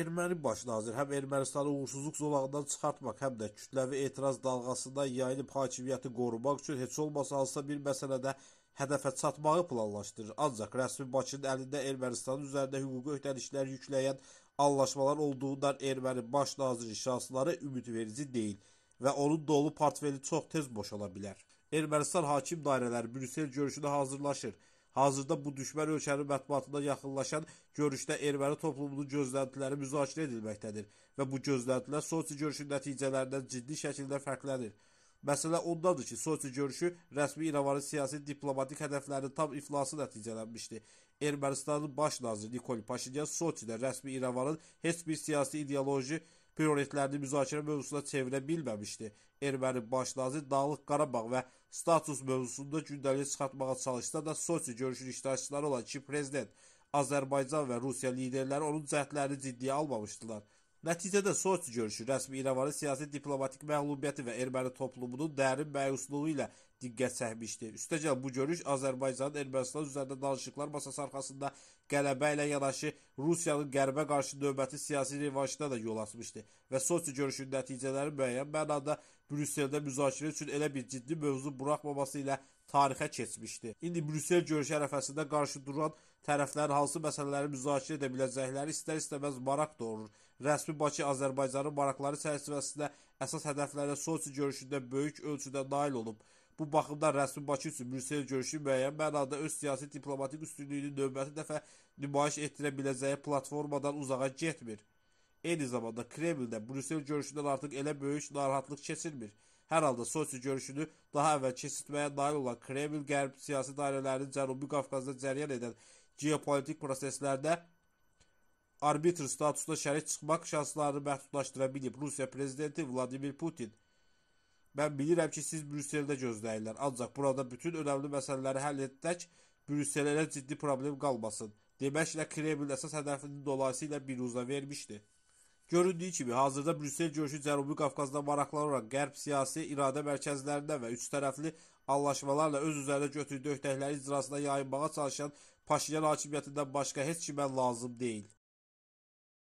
erməni baş nazir həm Ermənistanı uğursuzluq zolağından çıxartmaq, həm də kütləvi etiraz dalğasından yayılıb hakimiyyəti qorumaq üçün heç olmasa hansısa bir məsələdə hədəfə çatmağı planlaşdırır. Ancaq rəsmi Bakının əlində Ermənistanın üzərində hüquqi öhdəliklər yükləyən anlaşmalar olduğundan Erməni baş naziri şansları ümidverici deyil və onun dolu portfeli çox tez boşala bilər. Ermənistan hakim dairələri Brüssel görüşünə hazırlaşır. Hazırda bu düşmən ölkənin mətbuatında yaxınlaşan görüşdə erməni toplumunun gözləntiləri müzakirə edilməkdədir və bu gözləntilər Soçi görüşü nəticələrindən ciddi şəkildə fərqlənir. Məsələ ondadır ki, Soçi görüşü rəsmi İrəvanın siyasi diplomatik hədəflərinin tam iflası nəticələnmişdi. Ermənistanın baş naziri Nikol Paşinyan Soçidə rəsmi İrəvanın heç bir siyasi ideoloji prioritetlərini müzakirə mövzusuna çevirə bilməmişdi. Erməni baş nazir Dağlıq Qarabağ və status mövzusunda gündəliyə çıxartmağa çalışsa da Soçi görüşünün iştirakçıları olan iki prezident, Azərbaycan və Rusiya liderləri onun cəhdlərini ciddiyə almamışdılar. Nəticədə Soçi görüşü rəsmi İrəvanın siyasi diplomatik məğlubiyyəti və erməni toplumunun dərin məyusluğu ilə diqqət çəkmişdi. Üstəgəl bu görüş Azərbaycanın Ermənistan üzərində danışıqlar masası arxasında qələbə ilə yanaşı Rusiyanın qərbə qarşı növbəti siyasi revanşına da yol açmışdı və Soçi görüşünün nəticələri müəyyən mənada Brüsseldə müzakirə üçün elə bir ciddi mövzu buraxmaması ilə tarixə keçmişdi. İndi Brüssel görüşü ərəfəsində qarşı duran tərəflərin hansı məsələləri müzakirə edə biləcəkləri istər-istəməz maraq doğurur. Rəsmi Bakı Azərbaycanın maraqları çərçivəsində əsas hədəflərə Soçi görüşündə böyük ölçüdə nail olub. Bu baxımdan rəsmi Bakı üçün Brüssel görüşü müəyyən mənada öz siyasi diplomatik üstünlüyünü növbəti dəfə nümayiş etdirə biləcəyi platformadan uzağa getmir. Eyni zamanda Kremldə Brüssel görüşündən artıq elə böyük narahatlıq keçilmir. Hər halda Soçi görüşünü daha əvvəl keçirtməyə nail olan Kreml qərb siyasi dairələrinin Cənubi Qafqazda cəryan edən geopolitik proseslərdə arbitr statusuna şərik çıxmaq şanslarını məhdudlaşdıra bilib. Rusiya prezidenti Vladimir Putin Mən bilirəm ki, siz Brüsseldə gözləyirlər. Ancaq burada bütün önəmli məsələləri həll etdək, Brüsselə ciddi problem qalmasın. Deməklə Kreml əsas hədəfini dolayısıyla bir uza vermişdi. Göründüyü kimi, hazırda Brüssel görüşü Cənubi Qafqazda maraqlanan qərb siyasi iradə mərkəzlərindən və üçtərəfli anlaşmalarla öz üzərinə götürdüyü öhdəlikləri icrasına yayınmağa çalışan Paşinyan hakimiyyətindən başqa heç kimə lazım deyil.